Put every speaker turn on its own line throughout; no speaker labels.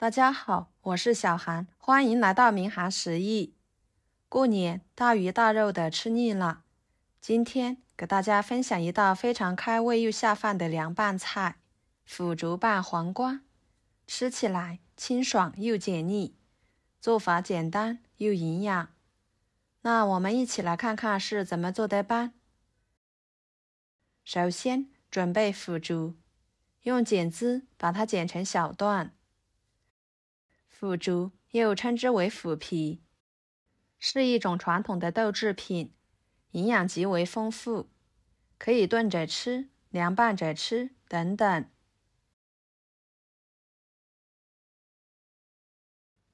大家好，我是小韩，欢迎来到明韩食艺。过年大鱼大肉的吃腻了，今天给大家分享一道非常开胃又下饭的凉拌菜——腐竹拌黄瓜，吃起来清爽又解腻，做法简单又营养。那我们一起来看看是怎么做的吧。首先准备腐竹，用剪子把它剪成小段。腐竹又称之为腐皮，是一种传统的豆制品，营养极为丰富，可以炖着吃、凉拌着吃等等。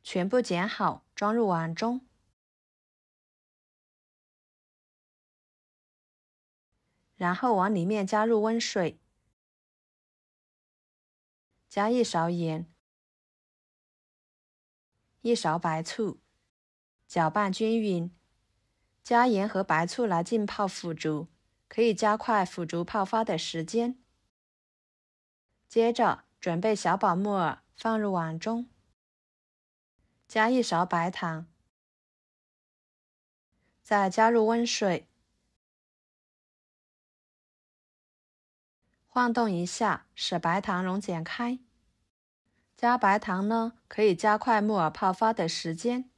全部剪好，装入碗中，然后往里面加入温水，加一勺盐。
一勺白醋，搅拌均匀，加盐和白醋来浸泡腐竹，可以加快腐竹泡发的时间。接着准备小把木耳，放入碗
中，加一勺白糖，再加入温水，
晃动一下，使白糖溶解开。加白糖呢，可以加快木耳泡发的时间，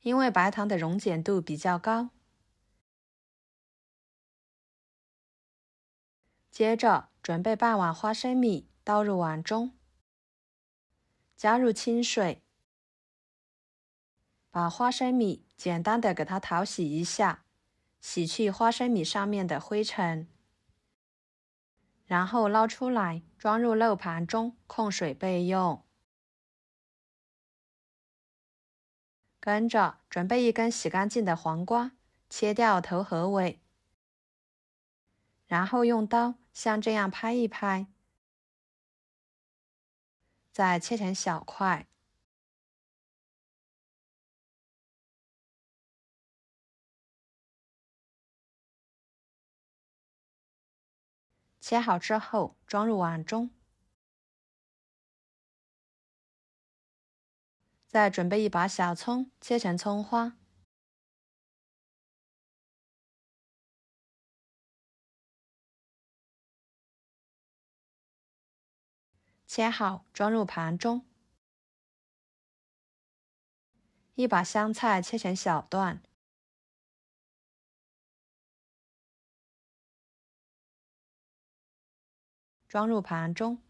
因为白糖的溶解度比
较高。接
着准备半碗花生米，倒入碗中，加入清水，把花生米简单的给它淘洗一下，洗去花生米上面的灰尘，然后捞出来装入漏盘中控水备用。
跟着准备一根洗干净的黄瓜，切掉头和尾，然后用刀像这样拍一拍，再切成小块。切好之后装入碗中。再准备一把小葱，切成葱花，切好装入盘中。一把香菜切成小段，装入盘中。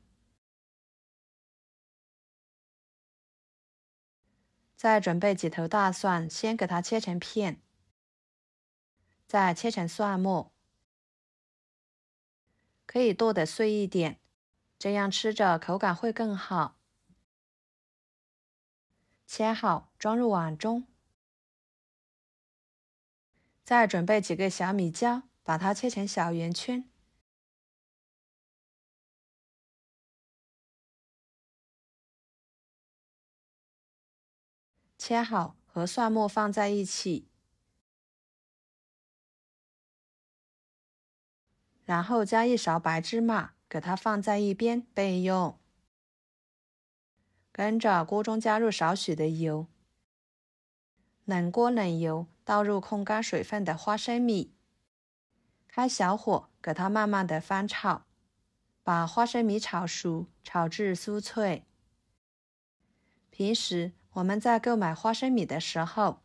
再准备几头大蒜，先给它切成片，再切成蒜末，可以剁得碎一点，这样吃着口感会更好。切好装入碗中。再准备几个小米椒，把它切成小圆圈。切好，和蒜末放在一起，然后加一勺白
芝麻，给它放在一边备用。跟着锅中加入少许的油，冷锅冷油，倒入控干水分的花生米，开小火给它慢慢的翻炒，把花生米炒熟，炒至酥脆。平时。我们在购买花生米的时候，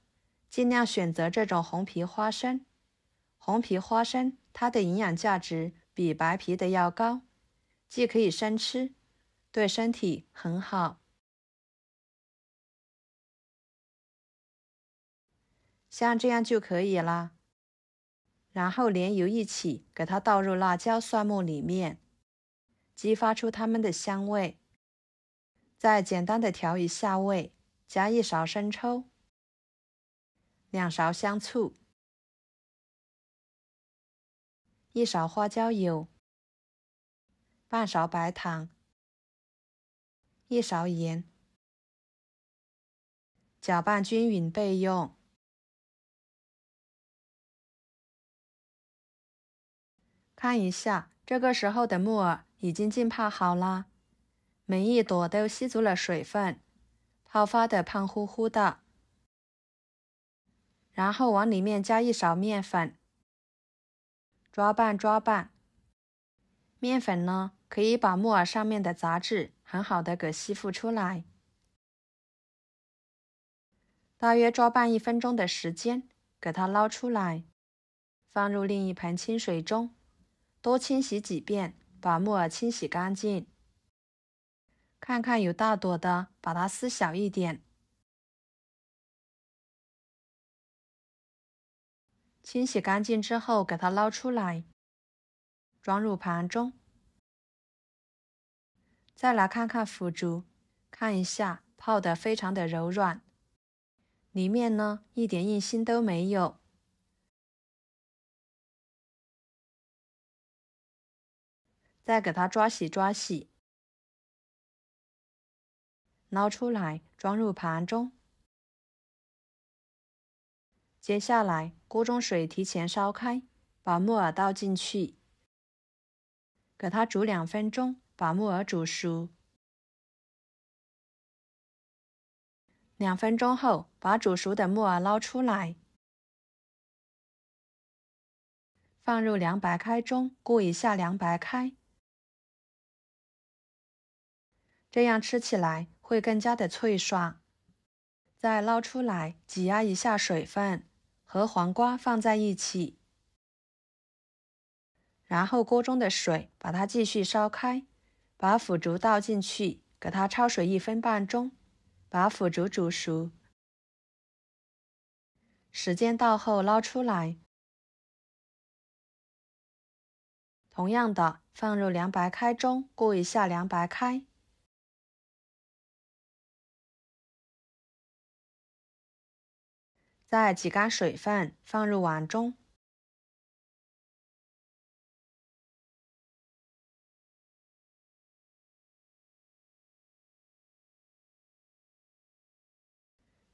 尽量选择这种红皮花生。红皮花生它的营养价值比白皮的要高，既可以生吃，对身体很好。
像这样就
可以啦，然后连油一起给它倒入辣椒、蒜末里面，激发出它们的香味，再简单的调一下味。加一勺生抽，两勺香醋，
一勺花椒油，半勺白糖，一勺盐，搅拌均匀备用。看一下，这个时
候的木耳已经浸泡好了，每一朵都吸足了水分。泡发的胖乎乎的，然后往里面加一勺面粉，抓拌抓拌。面粉呢，可以把木耳上面的杂质很好的给吸附出来。大约抓拌一分钟的时间，给它捞出来，放入另一盆清水中，多清洗几遍，把木耳清洗干净。看看有大朵的，把它
撕小一点，
清洗干净之后给它捞出来，装入盘中。再来看看腐竹，看一下泡的非常的柔软，里面呢一点硬心都没有，
再给它抓洗抓洗。捞出来，装入盘中。接下来，锅中水提前烧开，把木耳倒进去，给它煮两分钟，把木耳煮熟。两分钟后，把煮熟的木耳捞出来，放入凉白开中，过一下凉白开，
这样吃起来。会更加的脆爽，再捞出来挤压一下水分，和黄瓜放在一起。然后锅中的水把它继续烧开，把腐竹倒进去，给它焯水一分半钟，把腐竹煮熟。时间到后
捞出来，同样的放入凉白开中过一下凉白开。再挤干水分，放入碗中，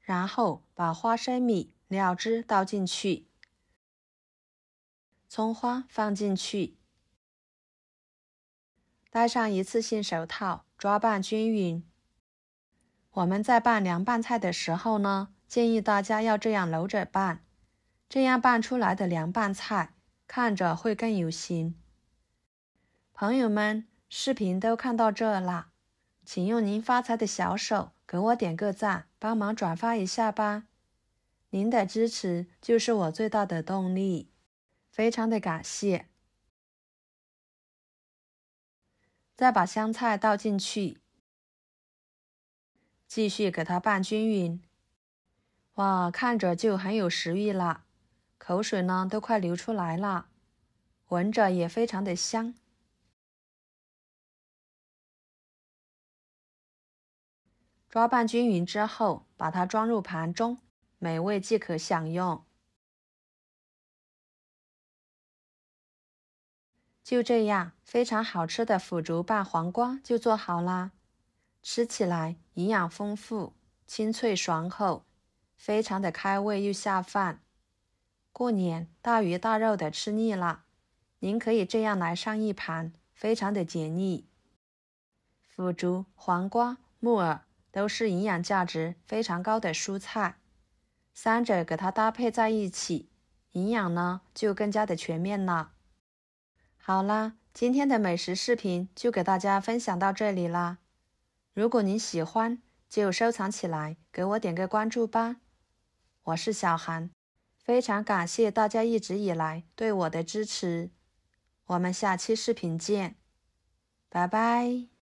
然后把花生米、料汁倒进去，葱花放进去，
戴上一次性手套抓拌均匀。我们在拌凉拌菜的时候呢。建议大家要这样搂着拌，这样拌出来的凉拌菜看着会更有型。朋友们，视频都看到这啦，请用您发财的小手给我点个赞，帮忙转发一下吧！您的支持就是我最大的动力，非常的感谢。再把香菜倒进去，继续给它拌均匀。哇，看着就很有食欲啦，口水呢都快流出来了，闻着也非常的香。
抓拌均匀之后，把它装入盘中，美味即可享用。就这样，非常
好吃的腐竹拌黄瓜就做好啦，吃起来营养丰富，清脆爽口。非常的开胃又下饭，过年大鱼大肉的吃腻了，您可以这样来上一盘，非常的解腻。腐竹、黄瓜、木耳都是营养价值非常高的蔬菜，三者给它搭配在一起，营养呢就更加的全面了。好啦，今天的美食视频就给大家分享到这里啦，如果您喜欢，就收藏起来，给我点个关注吧。我是小韩，非常感谢大家一直以来对我的支持，我们下期视频见，
拜拜。